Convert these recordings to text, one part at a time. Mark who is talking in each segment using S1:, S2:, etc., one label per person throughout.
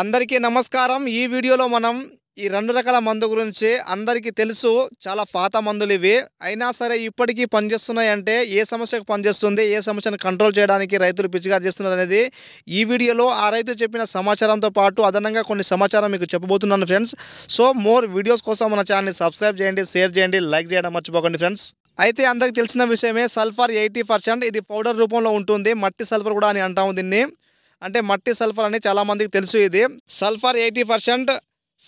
S1: అందరికీ నమస్కారం ఈ వీడియోలో మనం ఈ రెండు రకాల మందు గురించి అందరికీ తెలుసు చాలా పాత మందులు ఇవి అయినా సరే ఇప్పటికీ పనిచేస్తున్నాయి అంటే ఏ సమస్యకు పనిచేస్తుంది ఏ సమస్యను కంట్రోల్ చేయడానికి రైతులు పిచ్చిగారు చేస్తున్నారు అనేది ఈ వీడియోలో ఆ రైతు చెప్పిన సమాచారంతో పాటు అదనంగా కొన్ని సమాచారం మీకు చెప్పబోతున్నాను ఫ్రెండ్స్ సో మోర్ వీడియోస్ కోసం మన ఛానల్ని సబ్స్క్రైబ్ చేయండి షేర్ చేయండి లైక్ చేయడం మర్చిపోకండి ఫ్రెండ్స్ అయితే అందరికి తెలిసిన విషయమే సల్ఫర్ ఎయిటీ పర్సెంట్ ఇది పౌడర్ రూపంలో ఉంటుంది మట్టి సల్ఫర్ కూడా అని అంటాము దీన్ని అంటే మట్టి సల్ఫర్ అని చాలామందికి తెలుసు ఇది సల్ఫర్ ఎయిటీ పర్సెంట్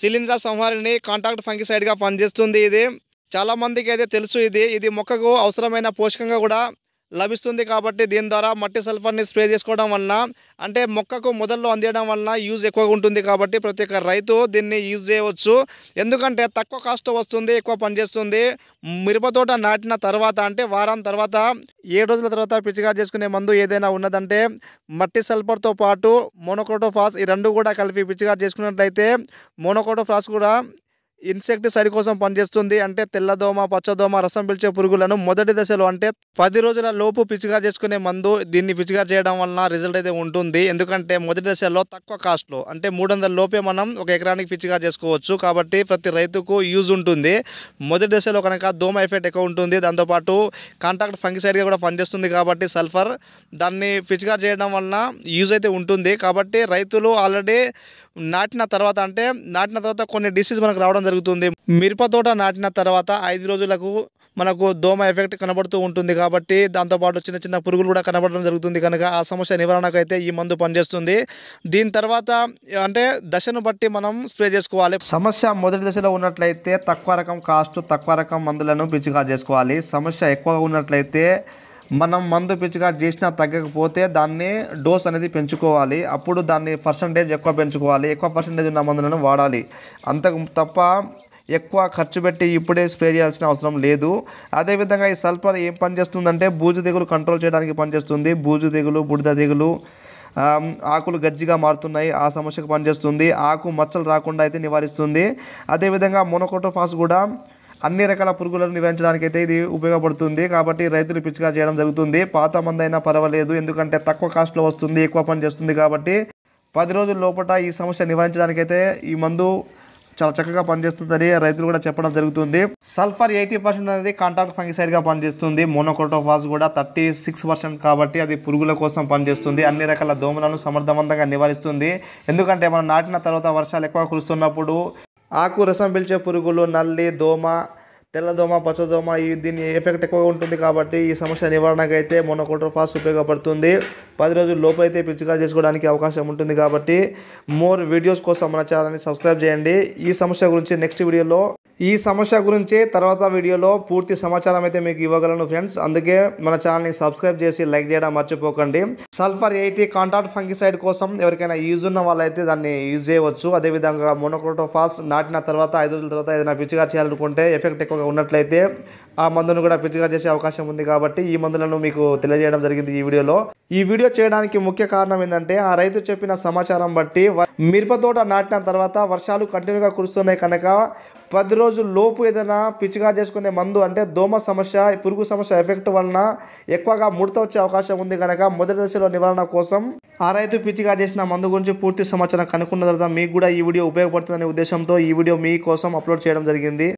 S1: శిలీంద్ర సంహారిణి కాంటాక్ట్ సైడ్గా పనిచేస్తుంది ఇది చాలామందికి అయితే తెలుసు ఇది ఇది మొక్కకు అవసరమైన పోషకంగా కూడా లభిస్తుంది కాబట్టి దీని ద్వారా మట్టి సల్ఫర్ని స్ప్రే చేసుకోవడం వలన అంటే మొక్కకు మొదల్లో అందియడం వలన యూజ్ ఎక్కువగా ఉంటుంది కాబట్టి ప్రతి ఒక్క రైతు దీన్ని యూజ్ చేయవచ్చు ఎందుకంటే తక్కువ కాస్ట్ వస్తుంది ఎక్కువ పనిచేస్తుంది మిరపతోట నాటిన తర్వాత అంటే వారం తర్వాత ఏడు రోజుల తర్వాత పిచికారు చేసుకునే మందు ఏదైనా ఉన్నదంటే మట్టి సల్ఫర్తో పాటు మోనోక్రోటోఫాస్ ఈ రెండు కూడా కలిపి పిచికారు చేసుకున్నట్లయితే మోనోక్రోటోఫాస్ కూడా ఇన్సెక్టిసైడ్ కోసం పనిచేస్తుంది అంటే తెల్లదోమ పచ్చదోమ రసం పిలిచే పురుగులను మొదటి దశలో అంటే పది రోజుల లోపు పిచికారు చేసుకునే మందు దీన్ని పిచికారు చేయడం వలన రిజల్ట్ అయితే ఉంటుంది ఎందుకంటే మొదటి దశలో తక్కువ కాస్ట్లో అంటే మూడు లోపే మనం ఒక ఎకరానికి పిచికారు చేసుకోవచ్చు కాబట్టి ప్రతి రైతుకు యూజ్ ఉంటుంది మొదటి దశలో కనుక దోమ ఎఫెక్ట్ ఎక్కువ ఉంటుంది దాంతోపాటు కాంటాక్ట్ ఫంగిసైడ్గా కూడా పనిచేస్తుంది కాబట్టి సల్ఫర్ దాన్ని పిచికారు చేయడం వలన యూజ్ అయితే ఉంటుంది కాబట్టి రైతులు ఆల్రెడీ నాటిన తర్వాత అంటే నాటిన తర్వాత కొన్ని డిసీజ్ మనకు రావడం జరుగుతుంది మిరప తోట నాటిన తర్వాత ఐదు రోజులకు మనకు దోమ ఎఫెక్ట్ కనబడుతూ ఉంటుంది కాబట్టి దాంతోపాటు చిన్న చిన్న పురుగులు కూడా కనబడడం జరుగుతుంది కనుక ఆ సమస్య నివారణకు అయితే ఈ మందు పనిచేస్తుంది దీని తర్వాత అంటే దశను బట్టి మనం స్ప్రే చేసుకోవాలి సమస్య మొదటి దశలో ఉన్నట్లయితే తక్కువ రకం కాస్ట్ తక్కువ రకం మందులను పిచికారు చేసుకోవాలి సమస్య ఎక్కువగా ఉన్నట్లయితే మనం మందు పిచికారి చేసినా తగ్గకపోతే దాన్ని డోస్ అనేది పెంచుకోవాలి అప్పుడు దాన్ని పర్సంటేజ్ ఎక్కువ పెంచుకోవాలి ఎక్కువ పర్సంటేజ్ ఉన్న మందులను వాడాలి అంతకు తప్ప ఎక్కువ ఖర్చు పెట్టి ఇప్పుడే స్ప్రే చేయాల్సిన అవసరం లేదు అదేవిధంగా ఈ సల్ఫర్ ఏం పనిచేస్తుందంటే బూజు తెగులు కంట్రోల్ చేయడానికి పనిచేస్తుంది బూజు తెగులు బుడిద తెగులు ఆకులు గజ్జిగా మారుతున్నాయి ఆ సమస్యకు పనిచేస్తుంది ఆకు మచ్చలు రాకుండా అయితే నివారిస్తుంది అదేవిధంగా మొనకోటోఫాస్ కూడా అన్ని రకాల పురుగులను నివారించడానికి అయితే ఇది ఉపయోగపడుతుంది కాబట్టి రైతులు పిచికారి చేయడం జరుగుతుంది పాత మందైనా పర్వాలేదు ఎందుకంటే తక్కువ కాస్ట్లో వస్తుంది ఎక్కువ పని చేస్తుంది కాబట్టి పది రోజుల లోపల ఈ సమస్య అయితే ఈ మందు చాలా చక్కగా పనిచేస్తుందని రైతులు కూడా చెప్పడం జరుగుతుంది సల్ఫర్ ఎయిటీ పర్సెంట్ అనేది కాంటాక్ట్ ఫంగిసైడ్గా పనిచేస్తుంది మోనోకోటోఫాస్ కూడా థర్టీ సిక్స్ పర్సెంట్ కాబట్టి అది పురుగుల కోసం పనిచేస్తుంది అన్ని రకాల దోమలను సమర్థవంతంగా నివారిస్తుంది ఎందుకంటే మనం నాటిన తర్వాత వర్షాలు ఎక్కువ కురుస్తున్నప్పుడు ఆకు రసం పిలిచే పురుగులు నల్లి దోమ తెల్లదోమ పచ్చదోమ ఈ దీని ఎఫెక్ట్ ఎక్కువగా ఉంటుంది కాబట్టి ఈ సమస్య నివారణకు అయితే ఫాస్ట్ ఉపయోగపడుతుంది పది రోజుల లోపు అయితే పిచ్చికారు చేసుకోవడానికి అవకాశం ఉంటుంది కాబట్టి మోర్ వీడియోస్ కోసం మన ఛానల్ని సబ్స్క్రైబ్ చేయండి ఈ సమస్య గురించి నెక్స్ట్ వీడియోలో ఈ సమస్య గురించి తర్వాత వీడియోలో పూర్తి సమాచారం అయితే మీకు ఇవ్వగలను ఫ్రెండ్స్ అందుకే మన ఛానల్ని సబ్స్క్రైబ్ చేసి లైక్ చేయడం మర్చిపోకండి సల్ఫర్ ఎయిటీ కాంటాక్ట్ ఫంగిసైడ్ కోసం ఎవరికైనా యూజ్ ఉన్న వాళ్ళైతే దాన్ని యూజ్ చేయవచ్చు అదేవిధంగా మోనోక్రోటోఫాస్ నాటిన తర్వాత ఐదు రోజుల తర్వాత ఏదైనా పిచ్చిగా చేయాలనుకుంటే ఎఫెక్ట్ ఎక్కువగా ఉన్నట్లయితే ఆ మందును కూడా పిచ్చిగా చేసే అవకాశం ఉంది కాబట్టి ఈ మందులను మీకు తెలియజేయడం జరిగింది ఈ వీడియోలో ఈ వీడియో చేయడానికి ముఖ్య కారణం ఏంటంటే ఆ రైతు చెప్పిన సమాచారం బట్టి మిరప తోట నాటిన తర్వాత వర్షాలు కంటిన్యూగా కురుస్తున్నాయి కనుక పది రోజుల లోపు ఏదైనా పిచ్చిగా చేసుకునే మందు అంటే దోమ సమస్య పురుగు సమస్య ఎఫెక్ట్ వలన ఎక్కువగా ముడత వచ్చే అవకాశం ఉంది కనుక మొదటి దశలో నివారణ కోసం ఆ రైతు పిచ్చిగా చేసిన మందు గురించి పూర్తి సమాచారం కనుక్కున్న తర్వాత మీకు కూడా ఈ వీడియో ఉపయోగపడుతుందనే ఉద్దేశంతో ఈ వీడియో మీకోసం అప్లోడ్ చేయడం జరిగింది